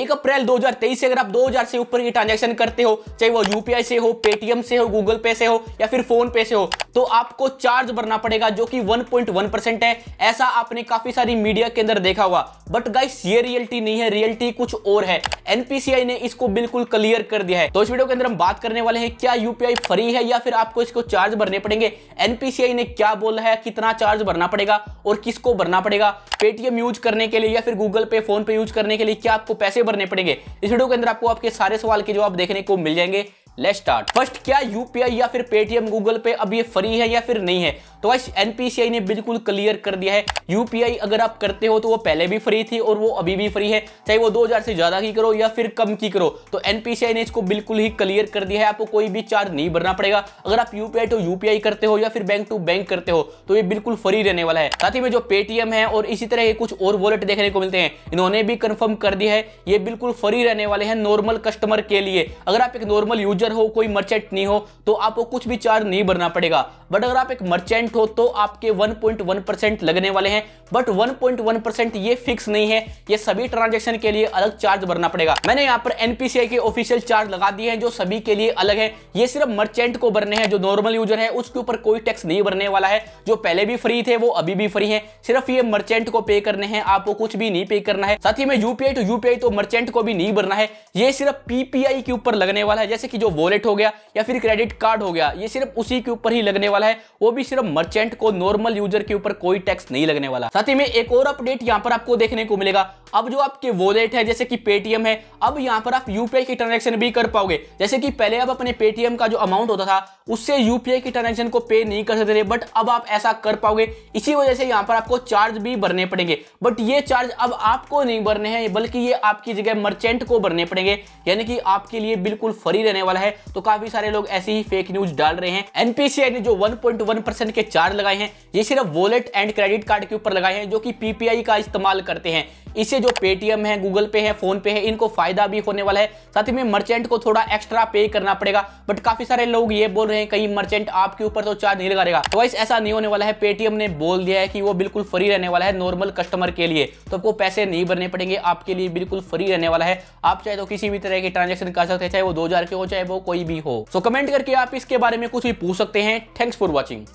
एक अप्रैल 2023 से अगर आप 2000 से ऊपर की ट्रांजेक्शन करते हो चाहे वो यूपीआई से हो पेटीएम से हो गूगल पे से हो या फिर फोन पे से हो तो आपको चार्ज भरना पड़ेगा जो कि 1.1 परसेंट है ऐसा आपने काफी सारी मीडिया के अंदर देखा हुआ बट गाइस ये रियलिटी नहीं है रियलिटी कुछ और है एनपीसीआई ने इसको बिल्कुल क्लियर कर दिया है तो इस वीडियो के अंदर हम बात करने वाले हैं क्या यूपीआई फ्री है या फिर आपको इसको चार्ज भरने पड़ेंगे एनपीसीआई ने क्या बोला है कितना चार्ज भरना पड़ेगा और किसको भरना पड़ेगा पेटीएम यूज करने के लिए या फिर गूगल पे फोन पे यूज करने के लिए क्या आपको पैसे भरने पड़ेंगे इस वीडियो के अंदर आपको आपके सारे सवाल के जवाब देखने को मिल जाएंगे लेट स्टार्ट फर्स्ट क्या यूपीआई या फिर पेटीएम गूगल पे अब ये फ्री है या फिर नहीं है तो आज एनपीसीआई ने बिल्कुल क्लियर कर दिया है यूपीआई अगर आप करते हो तो वो पहले भी फ्री थी और वो अभी भी फ्री है चाहे वो 2000 से ज्यादा की करो या फिर कम की करो तो एनपीसीआई ने इसको बिल्कुल ही क्लियर कर दिया है आपको कोई भी चार्ज नहीं भरना पड़ेगा अगर आप यूपीआई टू यूपीआई करते हो या फिर बैंक टू बैंक करते हो तो ये बिल्कुल फ्री रहने वाला है साथ ही में जो पेटीएम है और इसी तरह कुछ और वॉलेट देखने को मिलते हैं इन्होंने भी कन्फर्म कर दिया है ये बिल्कुल फ्री रहने वाले हैं नॉर्मल कस्टमर के लिए अगर आप एक नॉर्मल यूजर हो कोई मर्चेंट नहीं हो तो आपको कुछ भी चार्ज नहीं भरना पड़ेगा बट अगर आप एक मर्चेंट शिफ्ट हो तो आपके 1.1 परसेंट लगने वाले हैं बट 1.1 परसेंट ये फिक्स नहीं है ये सभी ट्रांजेक्शन के लिए अलग चार्ज भरना पड़ेगा मैंने यहाँ पर एनपीसीआई के ऑफिशियल चार्ज लगा दिए हैं जो सभी के लिए अलग है ये सिर्फ मर्चेंट को भरने हैं जो नॉर्मल यूजर है उसके ऊपर कोई टैक्स नहीं भरने वाला है जो पहले भी फ्री थे वो अभी भी फ्री है सिर्फ ये मर्चेंट को पे करने हैं आपको कुछ भी नहीं पे करना है साथ ही में यूपीआई टू यूपीआई तो मर्चेंट को भी नहीं भरना है ये सिर्फ पीपीआई के ऊपर लगने वाला है जैसे कि जो वॉलेट हो गया या फिर क्रेडिट कार्ड हो गया ये सिर्फ उसी के ऊपर ही लगने वाला है वो भी सिर्फ मर्चेंट को नॉर्मल यूजर के ऊपर कोई टैक्स नहीं लगने वाला साथ ही में एक और अपडेट यहाँ पर आपको देखने को मिलेगा अब जो आपके वॉलेट है जैसे कि पेटीएम है अब यहाँ पर आप यूपीआई की ट्रांजेक्शन भी कर पाओगे जैसे कि पहले आप अपने पेटीएम का जो अमाउंट होता था उससे यूपीआई की ट्रांजेक्शन को पे नहीं कर सकते थे बट अब आप ऐसा कर पाओगे इसी वजह से यहाँ पर आपको चार्ज भी भरने पड़ेंगे बट ये चार्ज अब आपको नहीं भरने हैं बल्कि ये आपकी जगह मर्चेंट को भरने पड़ेंगे यानी कि आपके लिए बिल्कुल फ्री रहने वाला है तो काफी सारे लोग ऐसी ही फेक न्यूज डाल रहे हैं एनपीसीआई ने जो वन के चार्ज लगाए हैं ये सिर्फ वॉलेट एंड क्रेडिट कार्ड के ऊपर लगाए हैं जो कि पीपीआई का इस्तेमाल करते हैं इसे जो पेटीएम है गूगल पे है फोन पे है इनको फायदा भी होने वाला है साथ ही में मर्चेंट को थोड़ा एक्स्ट्रा पे करना पड़ेगा बट काफी सारे लोग ये बोल रहे हैं कहीं मर्चेंट आपके ऊपर तो चार्ज नहीं लगा रहेगा तो वैसे ऐसा नहीं होने वाला है पेटीएम ने बोल दिया है कि वो बिल्कुल फ्री रहने वाला है नॉर्मल कस्टमर के लिए तो आपको पैसे नहीं भरने पड़ेंगे आपके लिए बिल्कुल फ्री रहने वाला है आप चाहे तो किसी भी तरह की ट्रांजेक्शन कर सकते हैं चाहे वो दो के हो चाहे वो कोई भी हो सो कमेंट करके आप इसके बारे में कुछ भी पूछ सकते हैं थैंक्स फॉर वॉचिंग